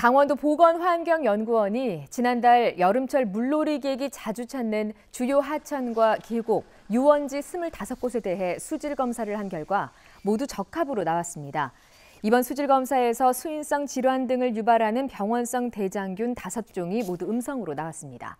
강원도 보건환경연구원이 지난달 여름철 물놀이 객이 자주 찾는 주요 하천과 계곡, 유원지 25곳에 대해 수질 검사를 한 결과 모두 적합으로 나왔습니다. 이번 수질 검사에서 수인성 질환 등을 유발하는 병원성 대장균 5종이 모두 음성으로 나왔습니다.